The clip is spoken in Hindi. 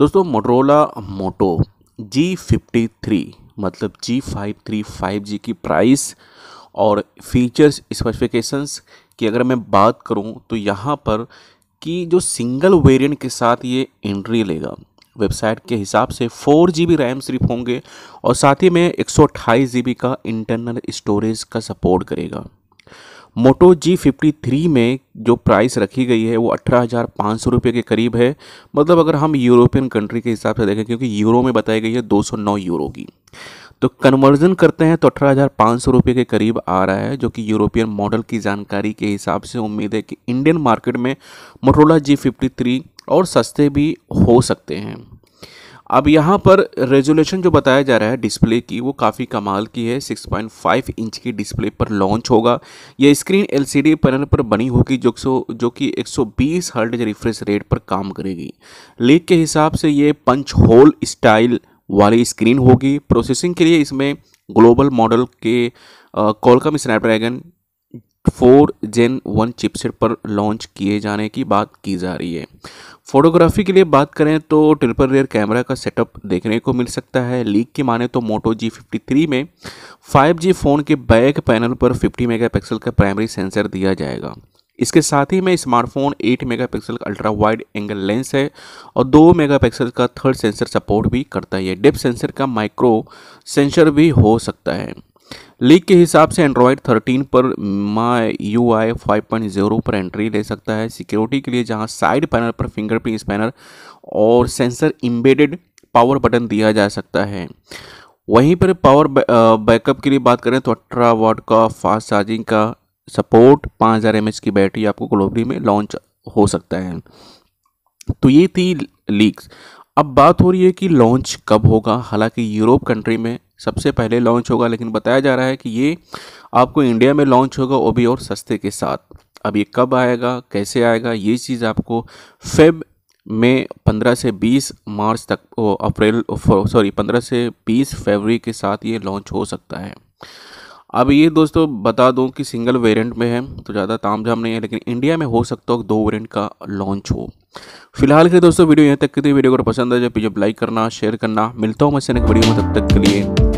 दोस्तों Motorola Moto G fifty three मतलब G five three five G की प्राइस और फीचर्स स्पेसिफिकेशंस की अगर मैं बात करूं तो यहाँ पर कि जो सिंगल वेरिएंट के साथ ये एंट्री लेगा वेबसाइट के हिसाब से फोर जी बी रैम सिर्फ होंगे और साथ ही में एक सौ अट्ठाईस जी बी का इंटरनल स्टोरेज का सपोर्ट करेगा मोटो जी फिफ्टी थ्री में जो प्राइस रखी गई है वो अठारह हज़ार पाँच सौ रुपये के करीब है मतलब अगर हम यूरोपियन कंट्री के हिसाब से देखें क्योंकि यूरो में बताई गई है दो सौ नौ यूरो की तो कन्वर्जन करते हैं तो अठारह हज़ार पाँच सौ रुपये के करीब आ रहा है जो कि यूरोपियन मॉडल की जानकारी के हिसाब से उम्मीद है कि इंडियन मार्केट में मोटोला जी फिफ्टी थ्री और सस्ते भी हो सकते हैं अब यहाँ पर रेजोल्यूशन जो बताया जा रहा है डिस्प्ले की वो काफ़ी कमाल की है 6.5 इंच की डिस्प्ले पर लॉन्च होगा यह स्क्रीन एलसीडी पैनल पर बनी होगी जो सो जो कि 120 हर्ट रिफ्रेश रेट पर काम करेगी लीक के हिसाब से ये पंच होल स्टाइल वाली स्क्रीन होगी प्रोसेसिंग के लिए इसमें ग्लोबल मॉडल के Qualcomm Snapdragon four gen one chipset पर लॉन्च किए जाने की बात की जा रही है फोटोग्राफी के लिए बात करें तो ट्रिपल रेयर कैमरा का सेटअप देखने को मिल सकता है लीक की माने तो मोटो जी फिफ्टी थ्री में फाइव जी फ़ोन के बैक पैनल पर फिफ्टी मेगापिक्सल का प्राइमरी सेंसर दिया जाएगा इसके साथ ही में स्मार्टफोन 8 मेगापिक्सल का अल्ट्रा वाइड एंगल लेंस है और 2 मेगापिक्सल का थर्ड सेंसर सपोर्ट भी करता है डेप सेंसर का माइक्रो सेंसर भी हो सकता है लीक के हिसाब से एंड्रॉयड 13 पर माई यू आई फाइव पर एंट्री ले सकता है सिक्योरिटी के लिए जहां साइड पैनल पर फिंगरप्रिंट स्पैनर और सेंसर इम्बेडेड पावर बटन दिया जा सकता है वहीं पर पावर बैकअप के लिए बात करें तो अठारह वाट का फास्ट चार्जिंग का सपोर्ट 5000 हज़ार की बैटरी आपको ग्लोबली में लॉन्च हो सकता है तो ये थी लीक्स अब बात हो रही है कि लॉन्च कब होगा हालांकि यूरोप कंट्री में सबसे पहले लॉन्च होगा लेकिन बताया जा रहा है कि ये आपको इंडिया में लॉन्च होगा वो भी और सस्ते के साथ अब ये कब आएगा कैसे आएगा ये चीज़ आपको फेब में 15 से 20 मार्च तक अप्रैल सॉरी 15 से 20 फरवरी के साथ ये लॉन्च हो सकता है अब ये दोस्तों बता दूं कि सिंगल वेरिएंट में है तो ज़्यादा तामझाम नहीं है लेकिन इंडिया में हो सकता हो दो वेरिएंट का लॉन्च हो फिलहाल के लिए दोस्तों वीडियो यहाँ तक की थी वीडियो को पसंद है तो जब लाइक करना शेयर करना मिलता हूँ मैं से वीडियो में तब तक के लिए